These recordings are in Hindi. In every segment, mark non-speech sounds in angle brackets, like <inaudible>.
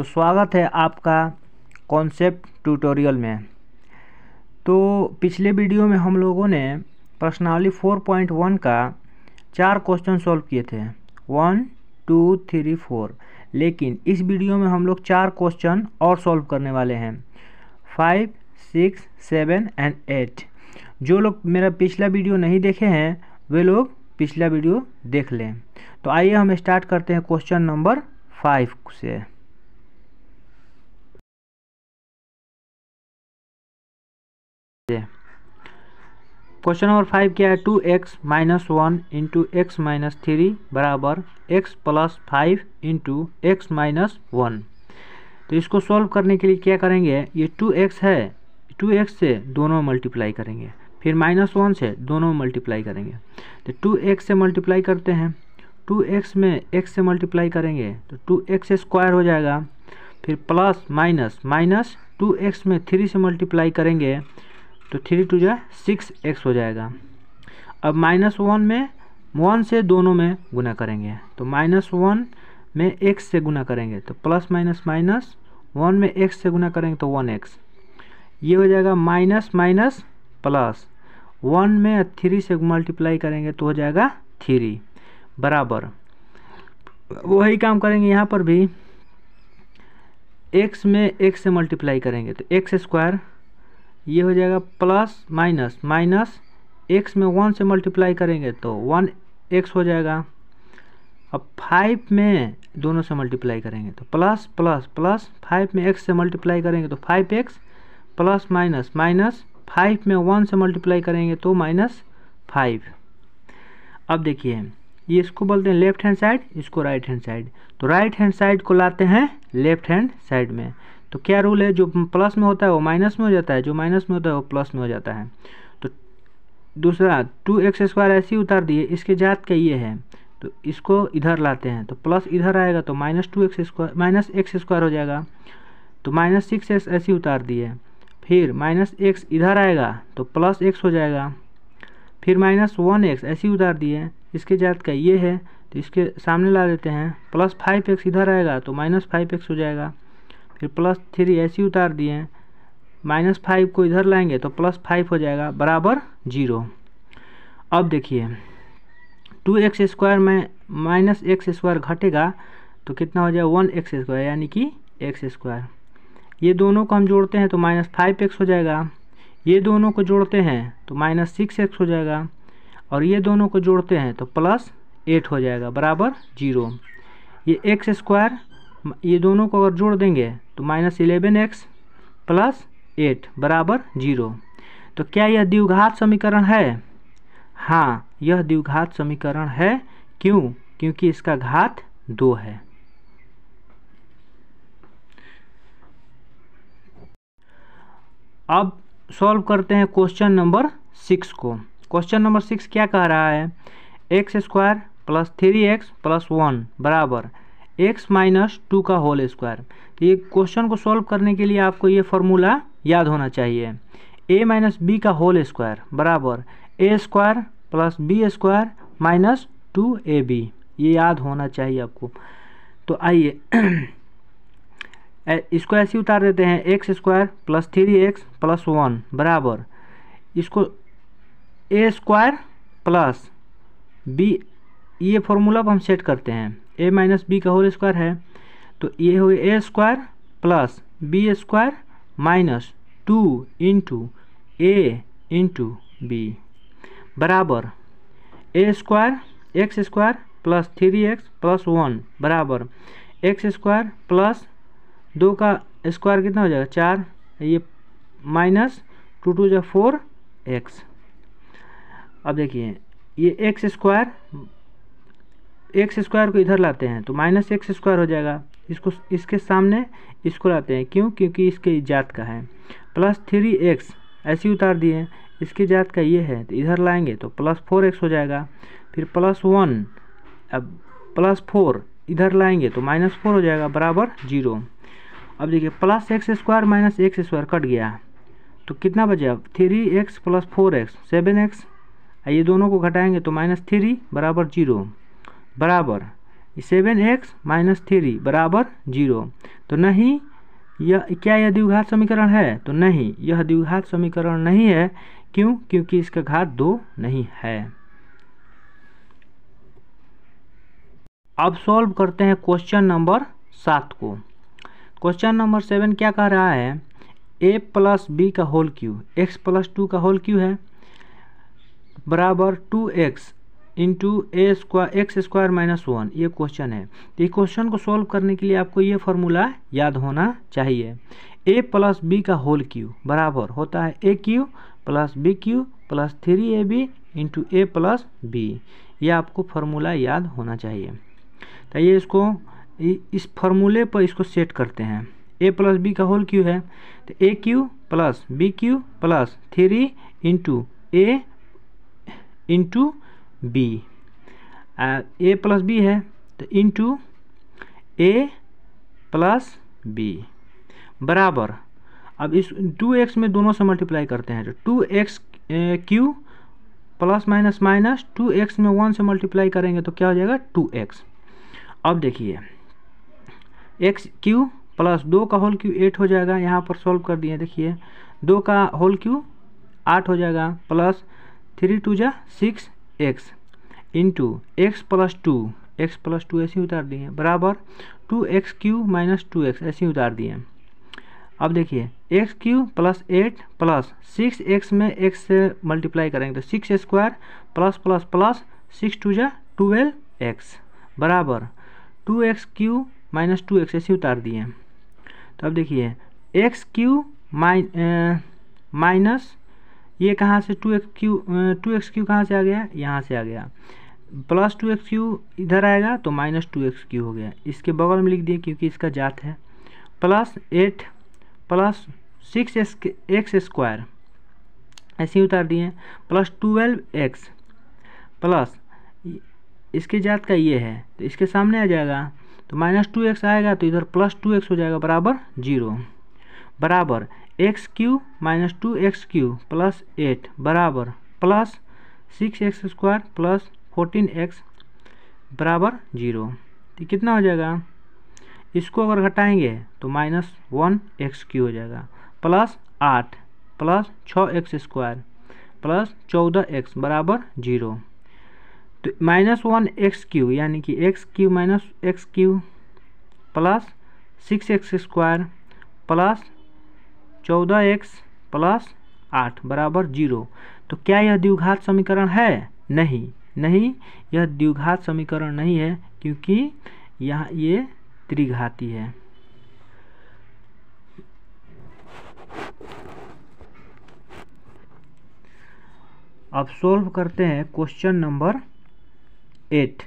तो स्वागत है आपका कॉन्सेप्ट ट्यूटोरियल में तो पिछले वीडियो में हम लोगों ने प्रश्नावली 4.1 का चार क्वेश्चन सॉल्व किए थे वन टू थ्री फोर लेकिन इस वीडियो में हम लोग चार क्वेश्चन और सॉल्व करने वाले हैं five six seven and eight जो लोग मेरा पिछला वीडियो नहीं देखे हैं वे लोग पिछला वीडियो देख लें तो आइए हम स्टार्ट करते हैं क्वेश्चन नंबर फाइव से क्वेश्चन नंबर फाइव क्या है two x minus one into x minus three बराबर x plus five into x minus one तो इसको सॉल्व करने के लिए क्या करेंगे ये टू एक्स है टू एक्स से दोनों मल्टीप्लाई करेंगे फिर माइनस वन से दोनों मल्टीप्लाई करेंगे तो टू एक्स से मल्टीप्लाई करते हैं टू एक्स में एक्स से मल्टीप्लाई करेंगे तो टू एक्स स्क्वायर हो जाएगा फिर plus minus minus two x में थ्री से मल्टीप्लाई करेंगे तो थ्री टू जो सिक्स एक्स हो जाएगा अब माइनस वन में वन से दोनों में गुना करेंगे तो माइनस वन में एक्स से गुना करेंगे तो प्लस माइनस माइनस वन में एक्स से गुना करेंगे तो वन एक्स ये हो जाएगा माइनस माइनस प्लस वन में थ्री से मल्टीप्लाई करेंगे तो हो जाएगा थ्री बराबर वही काम करेंगे यहाँ पर भी एक्स में एक्स से मल्टीप्लाई करेंगे तो एक्स स्क्वायर ये हो जाएगा प्लस माइनस माइनस एक्स में वन से मल्टीप्लाई करेंगे तो वन एक्स हो जाएगा अब फाइव में दोनों से मल्टीप्लाई करेंगे तो प्लस प्लस प्लस फाइव में एक्स से मल्टीप्लाई करेंगे तो five X plus minus minus five में वन से मल्टीप्लाई करेंगे तो माइनस फाइव अब देखिए ये इसको बोलते हैं लेफ्ट हैंड साइड इसको राइट हैंड साइड तो राइट हैंड साइड को लाते हैं लेफ्ट हैंड साइड में तो क्या रूल है जो प्लस में होता है वो माइनस में हो जाता है जो माइनस में होता है वो प्लस में हो जाता है तो दूसरा टू एक्स स्क्वायर ऐसे ही उतार दिए इसके जात का ये है तो इसको इधर लाते हैं तो प्लस इधर आएगा तो minus two x square minus X square हो जाएगा तो माइनस सिक्स एक्स ऐसे उतार दिए फिर माइनस एक्स इधर आएगा तो प्लस एक्स हो जाएगा फिर माइनस वन एक्स ऐसे उतार दिए इसके जात का ये है तो इसके सामने ला देते हैं प्लस फाइव एक्स इधर आएगा तो माइनस फाइव एक्स हो जाएगा फिर प्लस थ्री ऐसे उतार दिए माइनस फाइव को इधर लाएंगे तो प्लस फाइव हो जाएगा बराबर जीरो अब देखिए टू एक्स स्क्वायर में माइनस एक्स स्क्वायर घटेगा तो कितना हो जाएगा वन एक्स स्क्वायर यानी कि एक्स स्क्वायर ये दोनों को हम जोड़ते हैं तो माइनस फाइव एक्स हो जाएगा ये दोनों को जोड़ते हैं तो माइनस सिक्स एक्स हो जाएगा और ये दोनों को जोड़ते हैं तो प्लस एट हो जाएगा बराबर जीरो ये एक्स स्क्वायर ये दोनों को अगर जोड़ देंगे तो minus eleven X plus eight बराबर जीरो तो क्या यह द्विघात समीकरण है हाँ यह द्विघात समीकरण है क्यों क्योंकि इसका घात दो है अब सॉल्व करते हैं क्वेश्चन नंबर सिक्स को क्वेश्चन नंबर सिक्स क्या कह रहा है X square plus three X plus one बराबर एक्स माइनस टू का होल स्क्वायर तो ये क्वेश्चन को सॉल्व करने के लिए आपको ये फॉर्मूला याद होना चाहिए ए माइनस बी का होल स्क्वायर बराबर A square plus B square minus two A B ये याद होना चाहिए आपको तो आइए <clears throat> इसको ऐसे उतार देते हैं X square plus three X plus one बराबर इसको ए स्क्वायर प्लस बी ये फॉर्मूला अब हम सेट करते हैं ए माइनस बी का होल स्क्वायर है तो ये हो A square plus B square minus two into A into B बराबर A square X square plus three X plus one बराबर एक्स स्क्वायर प्लस दो का स्क्वायर कितना हो जाएगा चार ये माइनस टू टू जो फोर एक्स अब देखिए ये एक्स स्क्वायर एक्स स्क्वायर को इधर लाते हैं तो माइनस एक्स स्क्वायर हो जाएगा इसको इसके सामने इसको लाते हैं क्यों क्योंकि इसके जात का है प्लस थ्री एक्स ऐसे उतार दिए इसके जात का ये है तो इधर लाएंगे तो प्लस फोर एक्स हो जाएगा फिर प्लस वन अब प्लस फोर इधर लाएंगे तो माइनस फोर हो जाएगा बराबर जीरो अब देखिए plus X square minus X square cut गया तो कितना अब three X plus four X seven X ये दोनों को घटाएंगे तो माइनस थ्री बराबर जीरो बराबर सेवन एक्स माइनस थ्री बराबर जीरो तो नहीं यह क्या यह द्विघात समीकरण है तो नहीं यह द्विघात समीकरण नहीं है क्यों क्योंकि इसका घात दो नहीं है अब सॉल्व करते हैं क्वेश्चन नंबर सात को क्वेश्चन नंबर सेवन क्या कह रहा है ए प्लस बी का whole cube X plus two का होल क्यू है बराबर two X into A square X square minus one ये क्वेश्चन है तो ये क्वेश्चन को सॉल्व करने के लिए आपको ये फॉर्मूला याद होना चाहिए ए प्लस बी का होल क्यू बराबर होता है A cube plus B cube plus three A B into A plus B ये आपको फॉर्मूला याद होना चाहिए तो ये इसको इस फॉर्मूले पर इसको सेट करते हैं ए प्लस बी का होल क्यू है तो A cube plus B cube plus three into A into B A plus B है तो इंटू ए प्लस बी बराबर अब इस टू एक्स में दोनों से मल्टीप्लाई करते हैं तो two X cube plus minus minus two x में वन से मल्टीप्लाई करेंगे तो क्या हो जाएगा टू एक्स अब देखिए एक्स क्यू प्लस दो का होल क्यू एट हो जाएगा यहाँ पर सॉल्व कर दिए देखिए दो का होल क्यू आठ हो जाएगा प्लस थ्री टू जा six X into X plus two X plus two ऐसे उतार दिए बराबर two X cube minus two X ऐसे उतार दिए अब देखिए X cube plus eight plus six X में एक्स से मल्टीप्लाई करेंगे तो six square plus plus plus six two जा ट्वेल्व एक्स बराबर two X cube minus two X ऐसे उतार दिए तो अब देखिए एक्स क्यू माइनस ये कहाँ से two X cube two X cube कहाँ से आ गया यहाँ से आ गया प्लस टू एक्स क्यू इधर आएगा तो माइनस टू एक्स क्यू हो गया इसके बगल में लिख दिए क्योंकि इसका जात है plus eight plus six X square ऐसे ही उतार दिए प्लस ट्वेल्व एक्स प्लस इसके जात का ये है तो इसके सामने आ जाएगा तो माइनस टू एक्स आएगा तो इधर प्लस टू एक्स हो जाएगा बराबर जीरो बराबर X cube minus two X cube plus eight बराबर plus six X square plus fourteen X बराबर जीरो तो कितना हो जाएगा इसको अगर घटाएंगे तो माइनस वन एक्स क्यू हो जाएगा प्लस आठ प्लस छः एक्स स्क्वायर प्लस चौदह एक्स बराबर जीरो तो माइनस वन एक्स क्यू यानी कि X cube minus X cube plus six X square plus चौदह एक्स प्लस आठ बराबर जीरो तो क्या यह द्विघात समीकरण है नहीं नहीं यह द्विघात समीकरण नहीं है क्योंकि यह ये त्रिघाती है अब सोल्व करते हैं question number eight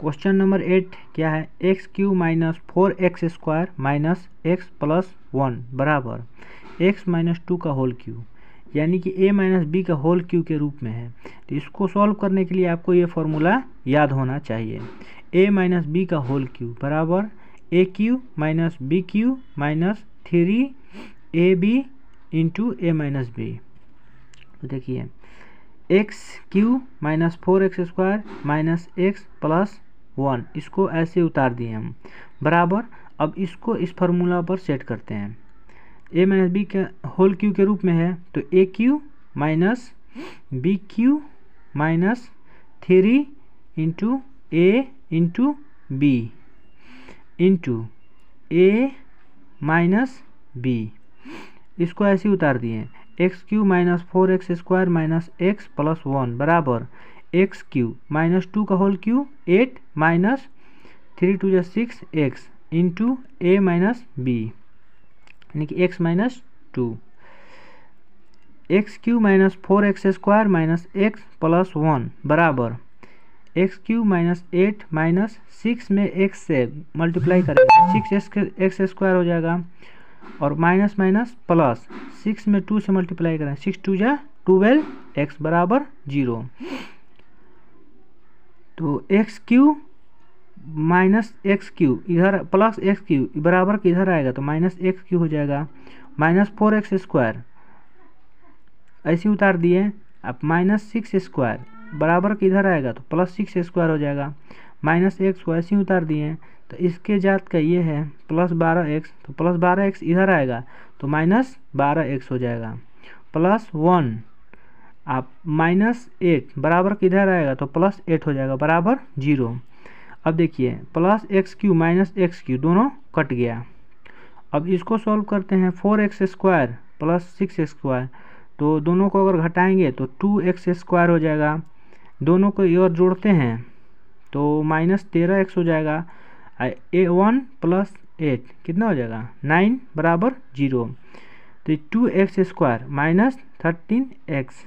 question number eight क्या है X cube minus four X square minus X plus one बराबर एक्स माइनस टू का होल क्यू यानी कि ए माइनस बी का होल क्यू के रूप में है तो इसको सॉल्व करने के लिए आपको ये फॉर्मूला याद होना चाहिए ए माइनस बी का होल क्यू बराबर A cube minus B cube minus three A B into A minus B तो देखिए X cube minus four X square minus X plus one इसको ऐसे उतार दिए हम बराबर अब इसको इस फार्मूला पर सेट करते हैं ए माइनस बी का होल क्यू के रूप में है तो A cube minus B cube minus three into A into B into A minus B इसको ऐसे उतार दिए X cube minus four X square minus X plus one बराबर एक्स क्यू माइनस टू का whole cube eight minus three two जो six X into A minus B यानी कि X minus two X cube minus four X square minus X plus one बराबर X cube minus eight minus six में एक्स से मल्टीप्लाई करेंगे तो सिक्स एक्स स्क्वायर हो जाएगा और माइनस माइनस प्लस सिक्स में टू से मल्टीप्लाई करें सिक्स टू जा ट्वेल्व एक्स बराबर जीरो तो X cube minus X cube इधर प्लस एक्स क्यू बराबर के इधर आएगा तो माइनस एक्स क्यू हो जाएगा माइनस फोर एक्स स्क्वायर ऐसे उतार दिए अब माइनस सिक्स स्क्वायर बराबर के इधर आएगा तो प्लस सिक्स स्क्वायर हो जाएगा माइनस एक्स को ऐसे उतार दिए तो इसके जात का ये है प्लस बारह एक्स तो प्लस बारह एक्स इधर आएगा तो माइनस बारह एक्स हो जाएगा प्लस वन आप माइनस एट बराबर किधर आएगा तो प्लस एट हो जाएगा बराबर जीरो अब देखिए plus X cube minus X cube दोनों कट गया अब इसको सॉल्व करते हैं four X square plus six square तो दोनों को अगर घटाएंगे तो टू एक्स स्क्वायर हो जाएगा दोनों को और जोड़ते हैं तो माइनस तेरह एक्स हो जाएगा ए वन प्लस एट कितना हो जाएगा नाइन बराबर जीरो तो two x square minus thirteen X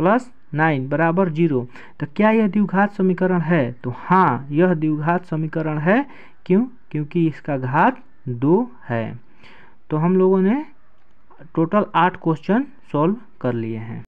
plus nine बराबर जीरो तो क्या यह द्विघात समीकरण है तो हाँ यह द्विघात समीकरण है क्यों क्योंकि इसका घात दो है तो हम लोगों ने टोटल आठ क्वेश्चन सॉल्व कर लिए हैं